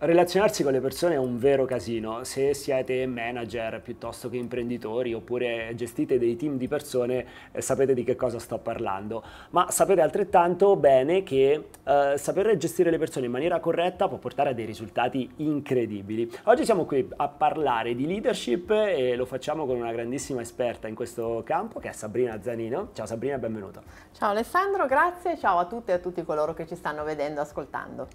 Relazionarsi con le persone è un vero casino. Se siete manager piuttosto che imprenditori oppure gestite dei team di persone, eh, sapete di che cosa sto parlando. Ma sapete altrettanto bene che eh, saper gestire le persone in maniera corretta può portare a dei risultati incredibili. Oggi siamo qui a parlare di leadership e lo facciamo con una grandissima esperta in questo campo che è Sabrina Zanino. Ciao Sabrina, benvenuta. Ciao Alessandro, grazie. Ciao a tutte e a tutti coloro che ci stanno vedendo e ascoltando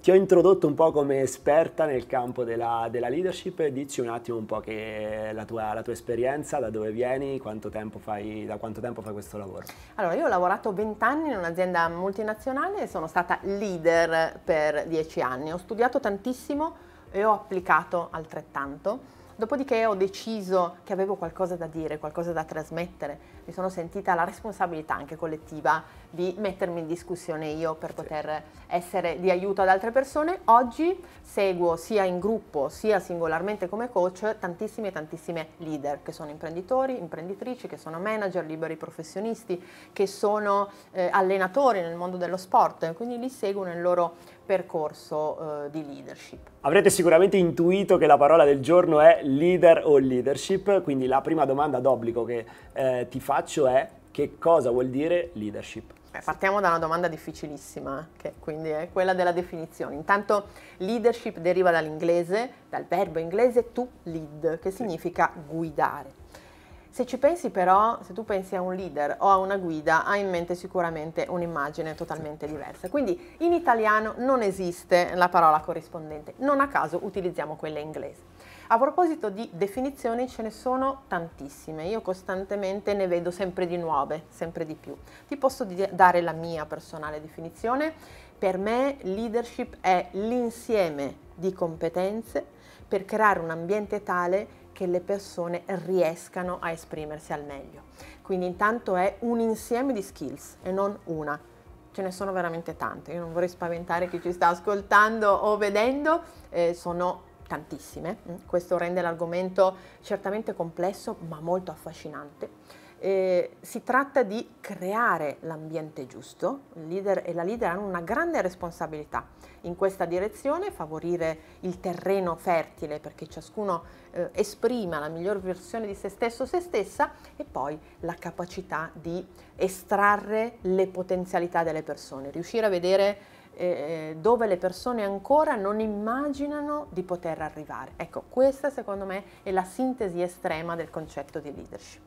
ti ho introdotto un po' come esperta nel campo della, della leadership, dici un attimo un po' la tua, la tua, esperienza, da dove vieni, quanto fai, da quanto tempo fai questo lavoro? Allora, io ho lavorato 20 anni in un'azienda multinazionale e sono stata leader per 10 anni, ho studiato tantissimo e ho applicato altrettanto, dopodiché ho deciso che avevo qualcosa da dire, qualcosa da trasmettere, mi sono sentita la responsabilità anche collettiva di mettermi in discussione io per poter sì. essere di aiuto ad altre persone. Oggi seguo sia in gruppo sia singolarmente come coach tantissime tantissime leader che sono imprenditori, imprenditrici, che sono manager, liberi professionisti, che sono eh, allenatori nel mondo dello sport, quindi li seguo nel loro percorso eh, di leadership. Avrete sicuramente intuito che la parola del giorno è leader o leadership, quindi la prima domanda d'obbligo che eh, ti faccio faccio è che cosa vuol dire leadership? Beh, partiamo da una domanda difficilissima, che quindi è quella della definizione. Intanto leadership deriva dall'inglese, dal verbo inglese to lead, che significa guidare. Se ci pensi però, se tu pensi a un leader o a una guida, hai in mente sicuramente un'immagine totalmente diversa. Quindi in italiano non esiste la parola corrispondente, non a caso utilizziamo quella inglese. A proposito di definizioni ce ne sono tantissime, io costantemente ne vedo sempre di nuove, sempre di più. Ti posso dare la mia personale definizione? Per me leadership è l'insieme di competenze per creare un ambiente tale che le persone riescano a esprimersi al meglio. Quindi intanto è un insieme di skills e non una. Ce ne sono veramente tante, io non vorrei spaventare chi ci sta ascoltando o vedendo, eh, sono tantissime, mm. questo rende l'argomento certamente complesso ma molto affascinante. Eh, si tratta di creare l'ambiente giusto, il leader e la leader hanno una grande responsabilità in questa direzione, favorire il terreno fertile perché ciascuno eh, esprima la miglior versione di se stesso se stessa e poi la capacità di estrarre le potenzialità delle persone, riuscire a vedere eh, eh, dove le persone ancora non immaginano di poter arrivare. Ecco, questa secondo me è la sintesi estrema del concetto di leadership.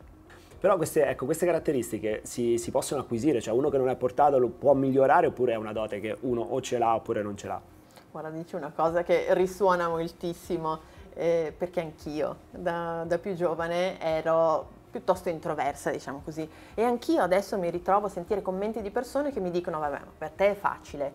Però queste, ecco, queste caratteristiche si, si, possono acquisire, cioè uno che non è portato lo può migliorare oppure è una dote che uno o ce l'ha oppure non ce l'ha. Guarda, dici una cosa che risuona moltissimo, eh, perché anch'io da, da più giovane ero piuttosto introversa, diciamo così. E anch'io adesso mi ritrovo a sentire commenti di persone che mi dicono, vabbè, ma per te è facile.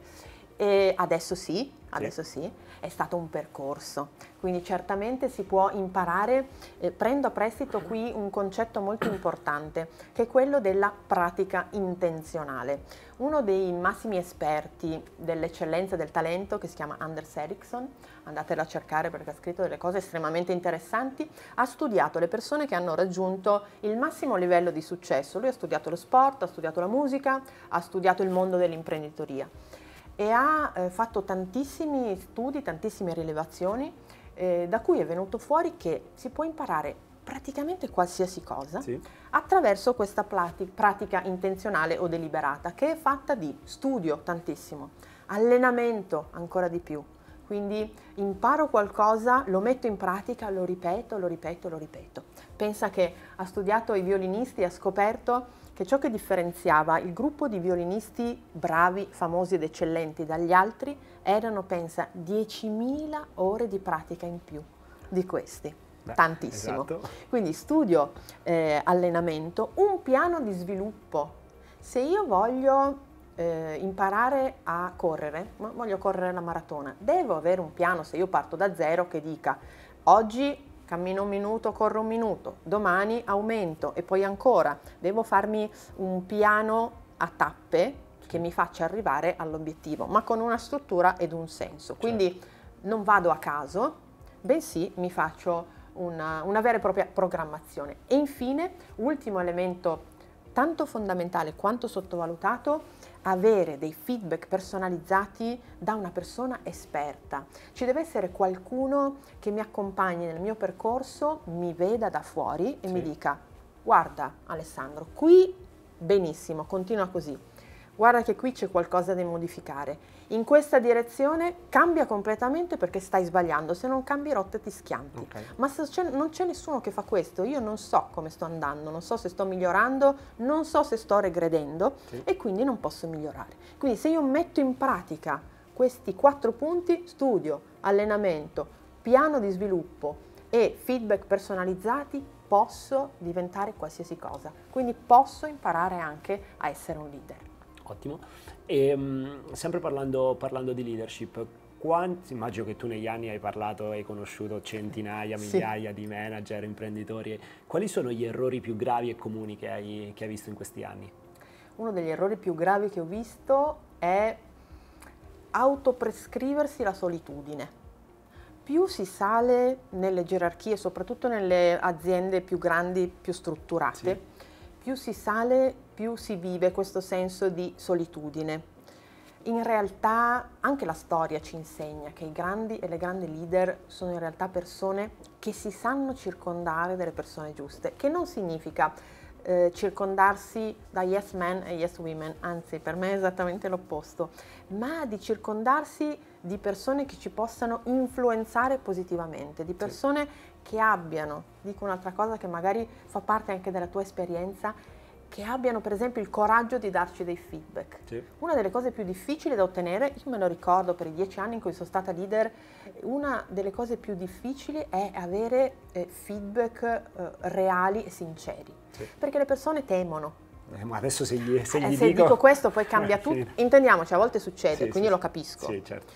E adesso sì, adesso sì. sì, è stato un percorso, quindi certamente si può imparare, eh, prendo a prestito qui un concetto molto importante che è quello della pratica intenzionale. Uno dei massimi esperti dell'eccellenza e del talento che si chiama Anders Ericsson, andatelo a cercare perché ha scritto delle cose estremamente interessanti, ha studiato le persone che hanno raggiunto il massimo livello di successo, lui ha studiato lo sport, ha studiato la musica, ha studiato il mondo dell'imprenditoria e ha eh, fatto tantissimi studi, tantissime rilevazioni, eh, da cui è venuto fuori che si può imparare praticamente qualsiasi cosa sì. attraverso questa pratica intenzionale o deliberata, che è fatta di studio tantissimo, allenamento ancora di più, quindi imparo qualcosa, lo metto in pratica, lo ripeto, lo ripeto, lo ripeto. Pensa che ha studiato i violinisti, ha scoperto che ciò che differenziava il gruppo di violinisti bravi, famosi ed eccellenti dagli altri erano, pensa, 10.000 ore di pratica in più di questi. Beh, Tantissimo. Esatto. Quindi studio, eh, allenamento, un piano di sviluppo. Se io voglio eh, imparare a correre, voglio correre la maratona, devo avere un piano, se io parto da zero, che dica oggi cammino un minuto, corro un minuto, domani aumento e poi ancora. Devo farmi un piano a tappe che mi faccia arrivare all'obiettivo, ma con una struttura ed un senso. Certo. Quindi certo. non vado a caso, bensì mi faccio una, una vera e propria programmazione. E infine, ultimo elemento tanto fondamentale quanto sottovalutato, avere dei feedback personalizzati da una persona esperta. Ci deve essere qualcuno che mi accompagni nel mio percorso, mi veda da fuori e sì. mi dica guarda Alessandro, qui benissimo, continua così guarda che qui c'è qualcosa da modificare, in questa direzione cambia completamente perché stai sbagliando, se non cambi rotta ti schianti. Okay. Ma non c'è nessuno che fa questo, io non so come sto andando, non so se sto migliorando, non so se sto regredendo sì. e quindi non posso migliorare. Quindi se io metto in pratica questi quattro punti, studio, allenamento, piano di sviluppo e feedback personalizzati, posso diventare qualsiasi cosa, quindi posso imparare anche a essere un leader. Ottimo. E, ehm, sempre parlando, parlando di leadership, quanti, immagino che tu negli anni hai parlato, e conosciuto centinaia, migliaia sì. di manager, imprenditori, quali sono gli errori più gravi e comuni che hai, che hai, visto in questi anni? Uno degli errori più gravi che ho visto è autoprescriversi la solitudine. Più si sale nelle gerarchie, soprattutto nelle aziende più grandi, più strutturate, sì. più si sale più si vive questo senso di solitudine. In realtà anche la storia ci insegna che i grandi e le grandi leader sono in realtà persone che si sanno circondare delle persone giuste, che non significa eh, circondarsi da yes men e yes women, anzi per me è esattamente l'opposto, ma di circondarsi di persone che ci possano influenzare positivamente, di persone sì. che abbiano, dico un'altra cosa che magari fa parte anche della tua esperienza, che abbiano per esempio il coraggio di darci dei feedback. Sì. Una delle cose più difficili da ottenere, io me lo ricordo per i dieci anni in cui sono stata leader, una delle cose più difficili è avere eh, feedback eh, reali e sinceri, sì. perché le persone temono. Eh, ma adesso se gli, se eh, gli se dico... dico... questo poi cambia tutto, intendiamoci, a volte succede, sì, quindi lo capisco. Certo.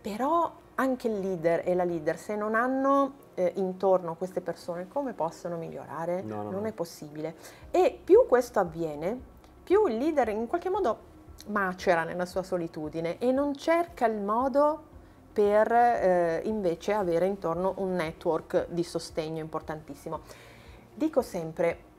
Però anche il leader e la leader, se non hanno eh, intorno queste persone, come possono migliorare? No, no, non no. è possibile. E più questo avviene, più il leader in qualche modo macera nella sua solitudine e non cerca il modo per eh, invece avere intorno un network di sostegno importantissimo. Dico sempre,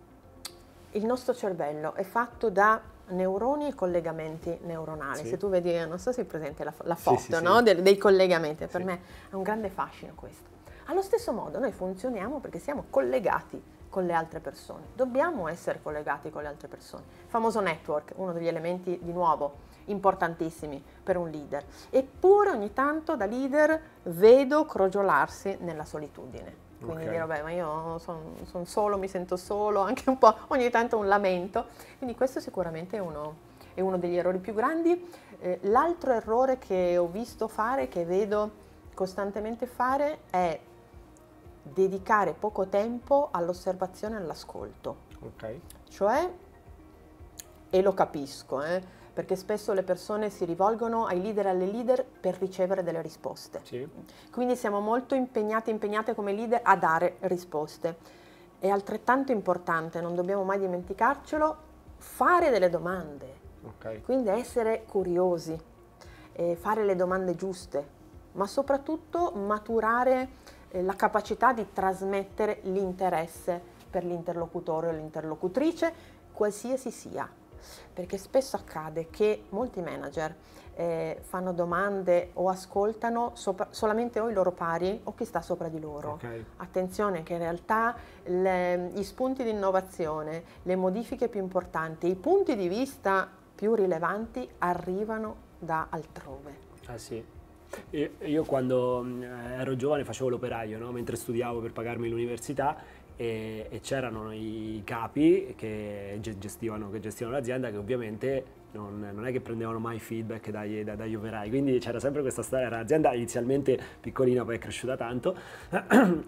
il nostro cervello è fatto da neuroni e collegamenti neuronali. Sì. Se tu vedi, non so se è presente la, la foto sì, sì, no? De, dei collegamenti, per me è un grande fascino questo. Allo stesso modo noi funzioniamo perché siamo collegati con le altre persone, dobbiamo essere collegati con le altre persone. famoso network, uno degli elementi di nuovo importantissimi per un leader. Eppure ogni tanto da leader vedo crogiolarsi nella solitudine quindi okay. dire, vabbè, ma io sono son solo, mi sento solo, anche un po', ogni tanto un lamento. Quindi questo sicuramente è uno, è uno degli errori più grandi. Eh, l'altro errore che ho visto fare, che vedo costantemente fare, è dedicare poco tempo all'osservazione e all'ascolto. Ok. Cioè, e lo capisco, eh, perché spesso le persone si rivolgono ai leader e alle leader per ricevere delle risposte. Sì. Quindi siamo molto impegnati, impegnate come leader a dare risposte. È altrettanto importante, non dobbiamo mai dimenticarcelo, fare delle domande. Okay. Quindi essere curiosi, eh, fare le domande giuste, ma soprattutto maturare eh, la capacità di trasmettere l'interesse per l'interlocutore o l'interlocutrice, qualsiasi sia perché spesso accade che molti manager eh, fanno domande o ascoltano sopra, solamente o i loro pari o chi sta sopra di loro. Okay. Attenzione che in realtà le, gli spunti di innovazione, le modifiche più importanti, i punti di vista più rilevanti arrivano da altrove. Ah sì, io quando mm, ero giovane facevo l'operaio, no? mentre studiavo per pagarmi l'università e, e c'erano i capi che gestivano, che gestivano l'azienda che ovviamente non, non, è che prendevano mai feedback dagli, da, dagli operai, quindi c'era sempre questa storia, era un'azienda inizialmente piccolina, poi è cresciuta tanto,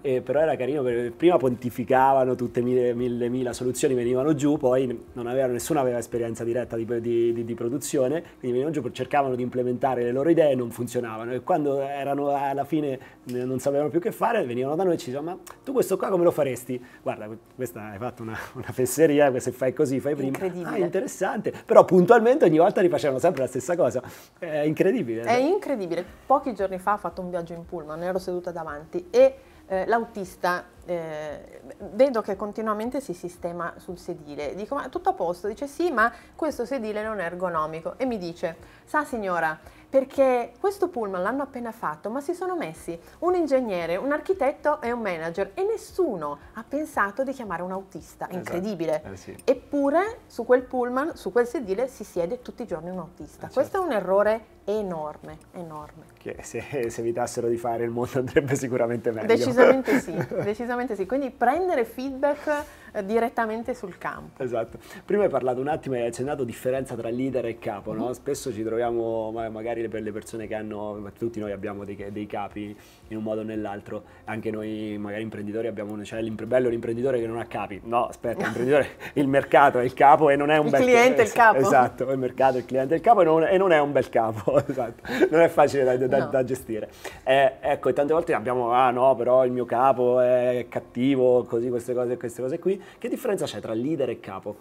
eh, però era carino perché prima pontificavano tutte mille, mille, mille soluzioni, venivano giù, poi avevano, nessuno aveva esperienza diretta di, di, di, di, produzione, quindi venivano giù, cercavano di implementare le loro idee e non funzionavano e quando erano alla fine eh, non sapevano più che fare, venivano da noi e ci dicevano ma tu questo qua come lo faresti? Guarda, questa hai fatto una, una fesseria, se fai così fai prima. Ah, Incredibile. Ah, interessante, però puntualmente praticamente ogni volta rifacevano sempre la stessa cosa. È incredibile. È incredibile. Pochi giorni fa ho fatto un viaggio in pullman, ero seduta davanti e eh, l'autista eh, vedo che continuamente si sistema sul sedile. Dico, ma tutto a posto? Dice, sì, ma questo sedile non è ergonomico. E mi dice, sa signora, perché questo pullman l'hanno appena fatto, ma si sono messi un ingegnere, un architetto e un manager e nessuno ha pensato di chiamare un autista, esatto. incredibile. Esatto. Eh sì. Eppure su quel pullman, su quel sedile si siede tutti i giorni un autista. Eh Questo è certo. un errore enorme, enorme. Che se, se, evitassero di fare il mondo andrebbe sicuramente meglio. Decisamente sì, decisamente sì. Quindi prendere feedback eh, direttamente sul campo. Esatto. Prima hai parlato un attimo e hai accennato differenza tra leader e capo, no? Mhm. Spesso ci troviamo, magari per le persone che hanno, tutti noi abbiamo dei, dei capi in un modo o nell'altro, anche noi magari imprenditori abbiamo, un, cioè bello l'imprenditore che non ha capi. No, aspetta, l'imprenditore, il mercato è il capo e non è un il bel... Il cliente è il capo. Esatto, il mercato, è il cliente è il capo e non, e non è un bel capo esatto. Non è facile da, da, no. da gestire. Eh, ecco, tante volte abbiamo, ah no, però il mio capo è cattivo, così, queste cose, e queste cose qui. Che differenza c'è tra leader e capo?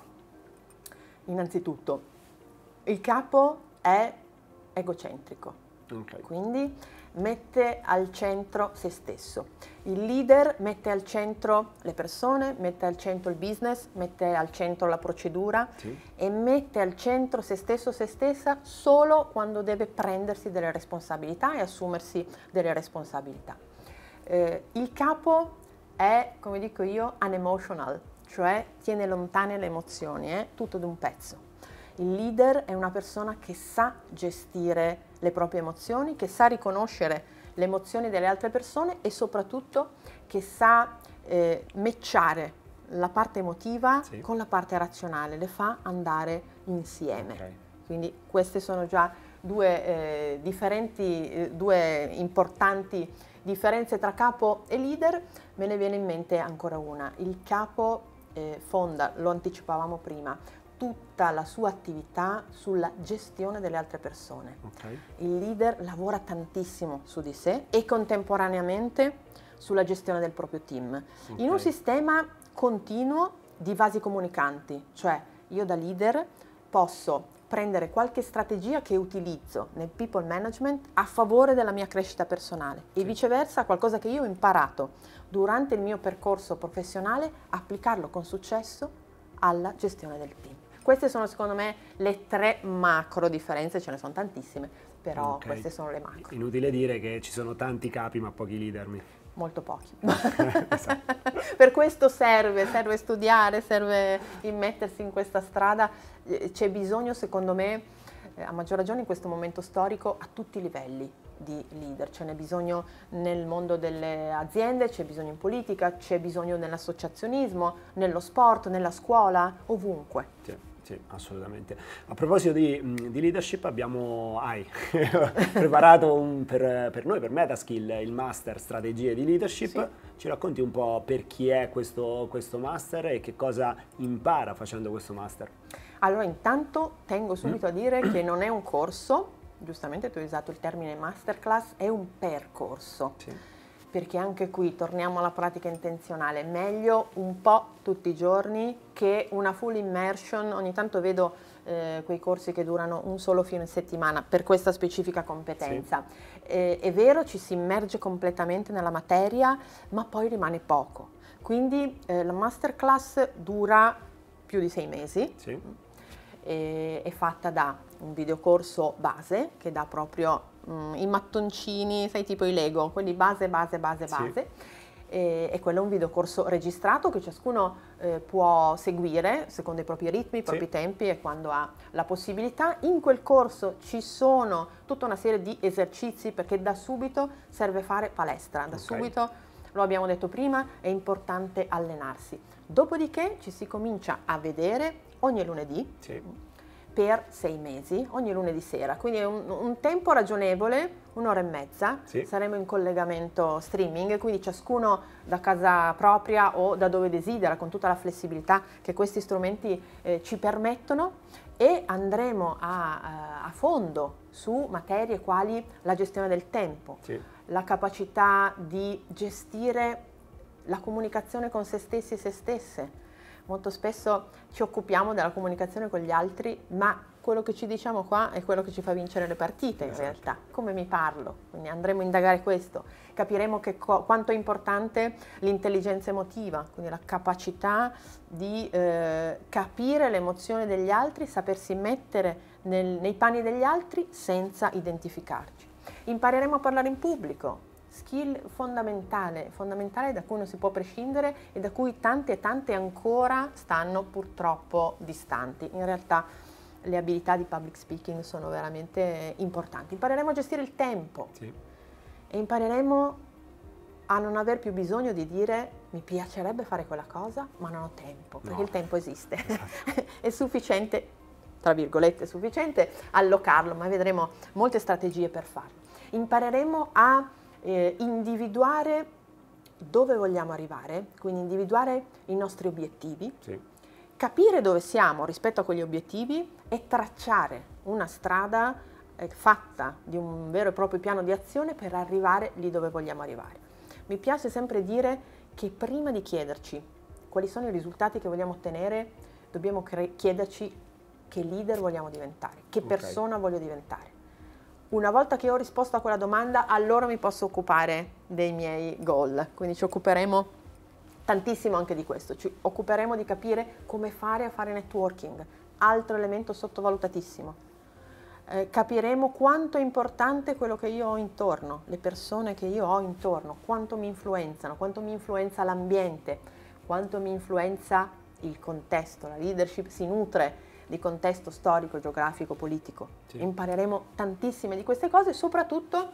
Innanzitutto, il capo è egocentrico. Okay. Quindi mette al centro se stesso. Il leader mette al centro le persone, mette al centro il business, mette al centro la procedura sì. e mette al centro se stesso, se stessa, solo quando deve prendersi delle responsabilità e assumersi delle responsabilità. Eh, il capo è, come dico io, unemotional, cioè tiene lontane le emozioni, eh? tutto d'un pezzo. Il leader è una persona che sa gestire le proprie emozioni, che sa riconoscere le emozioni delle altre persone e soprattutto che sa eh, matchare la parte emotiva sì. con la parte razionale, le fa andare insieme. Okay. Quindi queste sono già due, eh, differenti, eh, due importanti differenze tra capo e leader. Me ne viene in mente ancora una. Il capo eh, fonda, lo anticipavamo prima, tutta la sua attività sulla gestione delle altre persone. Okay. Il leader lavora tantissimo su di sé e contemporaneamente sulla gestione del proprio team, okay. in un sistema continuo di vasi comunicanti, cioè io da leader posso prendere qualche strategia che utilizzo nel people management a favore della mia crescita personale sì. e viceversa qualcosa che io ho imparato durante il mio percorso professionale, applicarlo con successo alla gestione del team. Queste sono secondo me le tre macro differenze, ce ne sono tantissime, però okay. queste sono le macro. Inutile dire che ci sono tanti capi ma pochi leader. Molto pochi. esatto. per questo serve, serve studiare, serve immettersi in questa strada. Eh, c'è bisogno, secondo me, eh, a maggior ragione in questo momento storico, a tutti i livelli di leader, ce n'è bisogno nel mondo delle aziende, c'è bisogno in politica, c'è bisogno nell'associazionismo, nello sport, nella scuola, ovunque. Sì. Sì, assolutamente. A proposito di, mm, di leadership abbiamo hai preparato un, per, per, noi, per Metaskill, il master strategie di leadership. Sì. Ci racconti un po' per chi è questo, questo master e che cosa impara facendo questo master? Allora intanto tengo mm. subito a dire che non è un corso, giustamente tu hai usato il termine masterclass, è un percorso. Sì perché anche qui torniamo alla pratica intenzionale, meglio un po' tutti i giorni che una full immersion, ogni tanto vedo eh, quei corsi che durano un solo fine settimana per questa specifica competenza. Sì. Eh, è vero, ci si immerge completamente nella materia, ma poi rimane poco. Quindi eh, la masterclass dura più di sei mesi, sì. è fatta da un videocorso base che dà proprio mh, mm, i mattoncini, sai tipo i Lego, quelli base, base, base, sì. base. E, e, quello è un videocorso registrato che ciascuno eh, può seguire secondo i propri ritmi, i propri sì. tempi e quando ha la possibilità. In quel corso ci sono tutta una serie di esercizi perché da subito serve fare palestra, da okay. subito lo abbiamo detto prima, è importante allenarsi. Dopodiché ci si comincia a vedere ogni lunedì. Sì per sei mesi, ogni lunedì sera, quindi è un, un tempo ragionevole, un'ora e mezza, sì. saremo in collegamento streaming, quindi ciascuno da casa propria o da dove desidera, con tutta la flessibilità che questi strumenti eh, ci permettono e andremo a, eh, a, fondo su materie quali la gestione del tempo, sì. la capacità di gestire la comunicazione con se stessi e se stesse, Molto spesso ci occupiamo della comunicazione con gli altri, ma quello che ci diciamo qua è quello che ci fa vincere le partite in esatto. realtà, come mi parlo, quindi andremo a indagare questo, capiremo co- quanto è importante l'intelligenza emotiva, quindi la capacità di eh, capire l'emozione degli altri, sapersi mettere nel, nei panni degli altri senza identificarci. Impareremo a parlare in pubblico, skill fondamentale, fondamentale da cui non si può prescindere e da cui tante e tante ancora stanno purtroppo distanti. In realtà le abilità di public speaking sono veramente importanti. Impareremo a gestire il tempo sì. e impareremo a non aver più bisogno di dire mi piacerebbe fare quella cosa, ma non ho tempo, perché no. il tempo esiste. Esatto. È sufficiente, tra virgolette, sufficiente allocarlo, ma vedremo molte strategie per farlo. Impareremo a eh, individuare dove vogliamo arrivare, quindi individuare i nostri obiettivi, sì. capire dove siamo rispetto a quegli obiettivi e tracciare una strada eh, fatta di un vero e proprio piano di azione per arrivare lì dove vogliamo arrivare. Mi piace sempre dire che prima di chiederci quali sono i risultati che vogliamo ottenere, dobbiamo chiederci che leader vogliamo diventare, che okay. persona voglio diventare una volta che ho risposto a quella domanda, allora mi posso occupare dei miei goal. Quindi ci occuperemo tantissimo anche di questo, ci occuperemo di capire come fare a fare networking, altro elemento sottovalutatissimo. Eh, capiremo quanto è importante quello che io ho intorno, le persone che io ho intorno, quanto mi influenzano, quanto mi influenza l'ambiente, quanto mi influenza il contesto, la leadership si nutre di contesto storico, geografico, politico. Sì. Impareremo tantissime di queste cose, soprattutto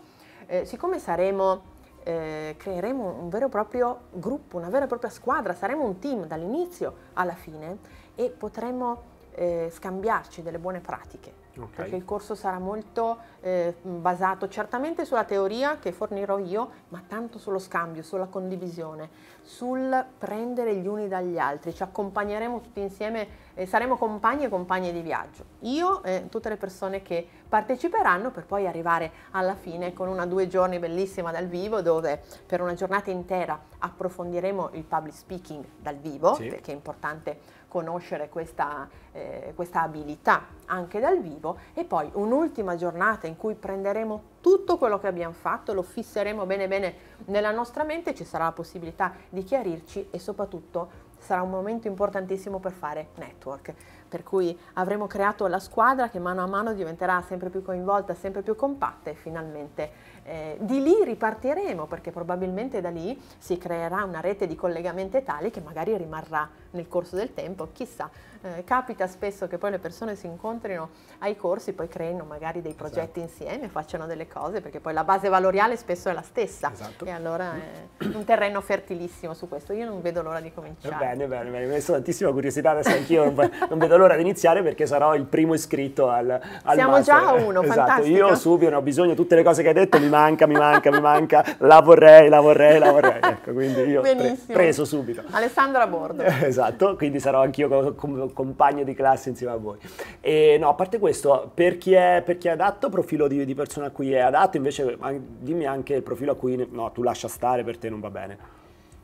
eh, siccome saremo... Eh, creeremo un vero e proprio gruppo, una vera e propria squadra, saremo un team dall'inizio alla fine e potremo eh, scambiarci delle buone pratiche. Okay. Perché il corso sarà molto eh, basato certamente sulla teoria che fornirò io, ma tanto sullo scambio, sulla condivisione, sul prendere gli uni dagli altri. Ci accompagneremo tutti insieme, eh, saremo compagni e compagne di viaggio. Io e tutte le persone che parteciperanno per poi arrivare alla fine con una due giorni bellissima dal vivo dove per una giornata intera approfondiremo il public speaking dal vivo, sì. perché è importante conoscere questa, eh, questa abilità anche dal vivo e poi un'ultima giornata in cui prenderemo tutto quello che abbiamo fatto, lo fisseremo bene bene nella nostra mente, ci sarà la possibilità di chiarirci e soprattutto sarà un momento importantissimo per fare network, per cui avremo creato la squadra che mano a mano diventerà sempre più coinvolta, sempre più compatta e finalmente eh, di lì ripartiremo perché probabilmente da lì si creerà una rete di collegamenti tali che magari rimarrà nel corso del tempo, chissà. Eh, capita spesso che poi le persone si incontrino ai corsi, poi creino magari dei esatto. progetti esatto. insieme, facciano delle cose, perché poi la base valoriale spesso è la stessa. Esatto. E allora è un terreno fertilissimo su questo. Io non vedo l'ora di cominciare. Bene, bene, bene. Mi ha messo tantissima curiosità, adesso anch'io non, non, vedo l'ora di iniziare perché sarò il primo iscritto al, al Siamo master. già uno, esatto. fantastico. Io subito ne ho bisogno, di tutte le cose che hai detto mi manca, mi manca, mi manca, la vorrei, la vorrei, la vorrei. Ecco, quindi io pre preso subito. Alessandra Bordo. Esatto, quindi sarò anch'io compagno di classe insieme a voi. E no, a parte questo, per chi è, per chi è adatto, profilo di, di, persona a cui è adatto, invece dimmi anche il profilo a cui no, tu lascia stare, per te non va bene.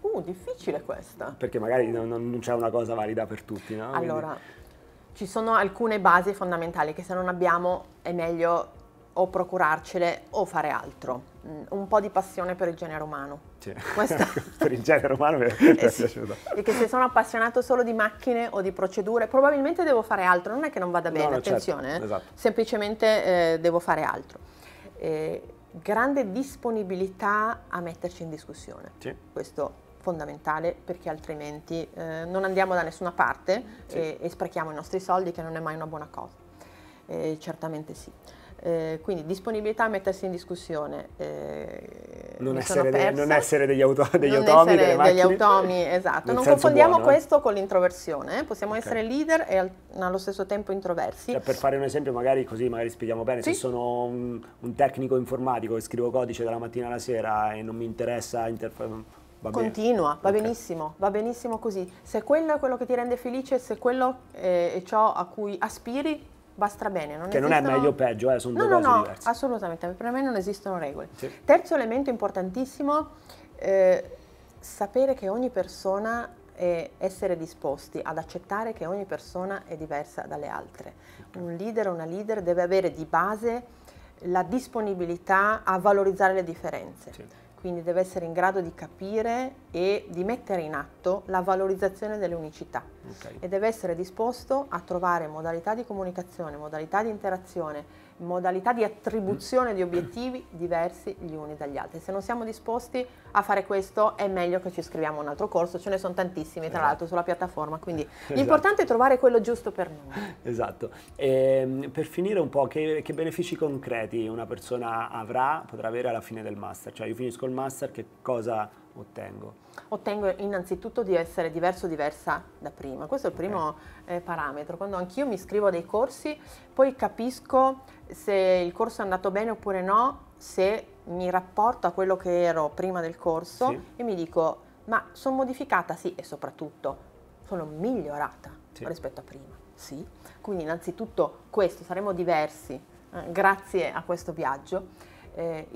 Uh, difficile questa. Perché magari non, non c'è una cosa valida per tutti, no? Allora, quindi... ci sono alcune basi fondamentali che se non abbiamo è meglio o procurarcele o fare altro. Mm, un po' di passione per il genere umano. Sì. Questo... per il genere umano eh mi è, piaciuto. E che se sono appassionato solo di macchine o di procedure, probabilmente devo fare altro. Non è che non vada bene, no, no, certo, attenzione. Certo. Esatto. Semplicemente eh, devo fare altro. Eh, grande disponibilità a metterci in discussione. Sì. Questo fondamentale perché altrimenti eh, non andiamo da nessuna parte sì. e, e, sprechiamo i nostri soldi che non è mai una buona cosa. Eh, certamente sì. Eh, quindi disponibilità a mettersi in discussione. Eh, non, essere de, non, essere degli, auto, degli non automi, essere degli automi, esatto. Non confondiamo buono, eh. questo con l'introversione, eh. possiamo okay. essere leader e allo stesso tempo introversi. Cioè, per fare un esempio, magari così magari spieghiamo bene, sì. se sono un, un, tecnico informatico e scrivo codice dalla mattina alla sera e non mi interessa interfaccia. Va Continua, va okay. benissimo, va benissimo così. Se quello è quello che ti rende felice, se quello eh, è ciò a cui aspiri, Basta bene. Non che esistono... non è meglio o peggio, eh, sono no, due no, cose no, diverse. Assolutamente, per me non esistono regole. Sì. Terzo elemento importantissimo, eh, sapere che ogni persona e essere disposti ad accettare che ogni persona è diversa dalle altre. Un leader o una leader deve avere di base la disponibilità a valorizzare le differenze. Sì quindi deve essere in grado di capire e di mettere in atto la valorizzazione delle unicità okay. e deve essere disposto a trovare modalità di comunicazione, modalità di interazione modalità di attribuzione di mm. obiettivi diversi gli uni dagli altri. Se non siamo disposti a fare questo è meglio che ci iscriviamo a un altro corso, ce ne sono tantissimi tra esatto. l'altro sulla piattaforma, quindi esatto. l'importante è trovare quello giusto per noi. Esatto. E, ehm, per finire un po', che, che, benefici concreti una persona avrà, potrà avere alla fine del master? Cioè io finisco il master, che cosa ottengo? Ottengo innanzitutto di essere diverso o diversa da prima, questo è il primo okay. eh, parametro, quando anch'io mi iscrivo a dei corsi poi capisco se il corso è andato bene oppure no, se mi rapporto a quello che ero prima del corso sì. e mi dico ma sono modificata sì e soprattutto sono migliorata sì. rispetto a prima, sì, quindi innanzitutto questo, saremo diversi eh, grazie a questo viaggio eh,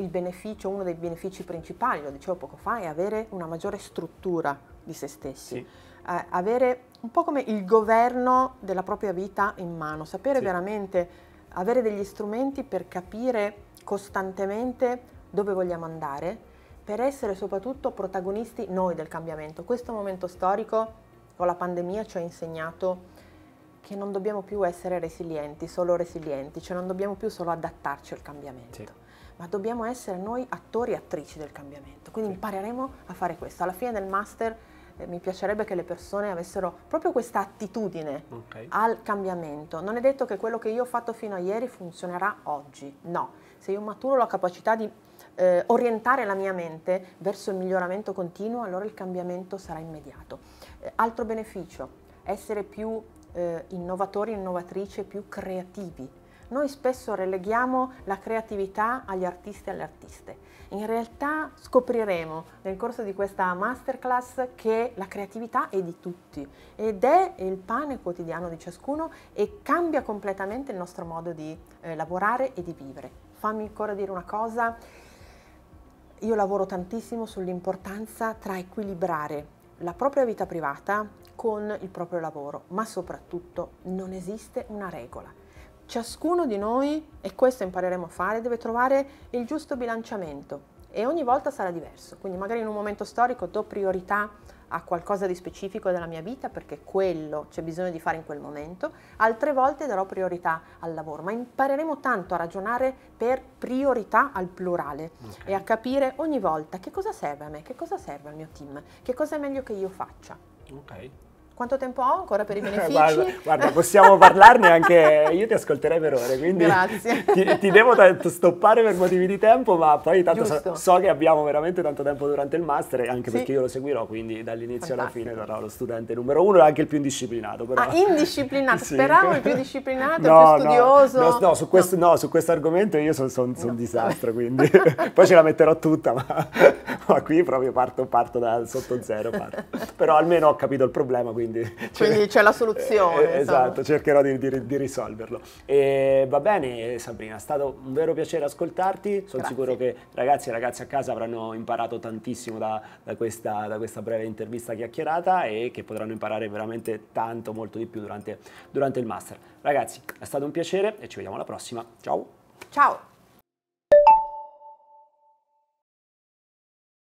uno dei benefici principali, lo dicevo poco fa, è avere una maggiore struttura di se stessi, sì. eh, avere un po' come il governo della propria vita in mano, sapere sì. veramente, avere degli strumenti per capire costantemente dove vogliamo andare, per essere soprattutto protagonisti noi del cambiamento. Questo momento storico con la pandemia ci ha insegnato che non dobbiamo più essere resilienti, solo resilienti, cioè non dobbiamo più solo adattarci al cambiamento. Sì ma dobbiamo essere noi attori e attrici del cambiamento. Quindi sì. impareremo a fare questo. Alla fine del master eh, mi piacerebbe che le persone avessero proprio questa attitudine okay. al cambiamento. Non è detto che quello che io ho fatto fino a ieri funzionerà oggi, no. Se io maturo la capacità di eh, orientare la mia mente verso il miglioramento continuo, allora il cambiamento sarà immediato. Eh, altro beneficio, essere più eh, innovatori, innovatrici, più creativi noi spesso releghiamo la creatività agli artisti e alle artiste. In realtà scopriremo nel corso di questa masterclass che la creatività è di tutti ed è il pane quotidiano di ciascuno e cambia completamente il nostro modo di eh, lavorare e di vivere. Fammi ancora dire una cosa, io lavoro tantissimo sull'importanza tra equilibrare la propria vita privata con il proprio lavoro, ma soprattutto non esiste una regola. Ciascuno di noi, e questo impareremo a fare, deve trovare il giusto bilanciamento e ogni volta sarà diverso. Quindi magari in un momento storico do priorità a qualcosa di specifico della mia vita perché quello c'è bisogno di fare in quel momento, altre volte darò priorità al lavoro, ma impareremo tanto a ragionare per priorità al plurale okay. e a capire ogni volta che cosa serve a me, che cosa serve al mio team, che cosa è meglio che io faccia. Ok. Quanto tempo ho ancora per i benefici? guarda, guarda, possiamo parlarne anche, io ti ascolterei per ore, quindi Grazie. Ti, ti devo t- stoppare per motivi di tempo, ma poi tanto so, so, che abbiamo veramente tanto tempo durante il master, anche sì. perché io lo seguirò, quindi dall'inizio Fantastico. alla fine sarò lo studente numero uno e anche il più indisciplinato. Però. Ah, indisciplinato, sì. speravo il più disciplinato, no, il più studioso. No, no, no su, questo, no. su questo argomento io sono son, son un disastro, quindi poi ce la metterò tutta, ma, ma qui proprio parto, parto da sotto zero, parto. però almeno ho capito il problema, quindi quindi... Quindi c'è la eh, soluzione. Eh, esatto, cercherò di, di, di risolverlo. E, va bene Sabrina, è stato un vero piacere ascoltarti, sono sicuro che ragazzi e ragazze a casa avranno imparato tantissimo da, da, questa, da, questa, breve intervista chiacchierata e che potranno imparare veramente tanto, molto di più durante, durante il master. Ragazzi, è stato un piacere e ci vediamo alla prossima. Ciao! Ciao!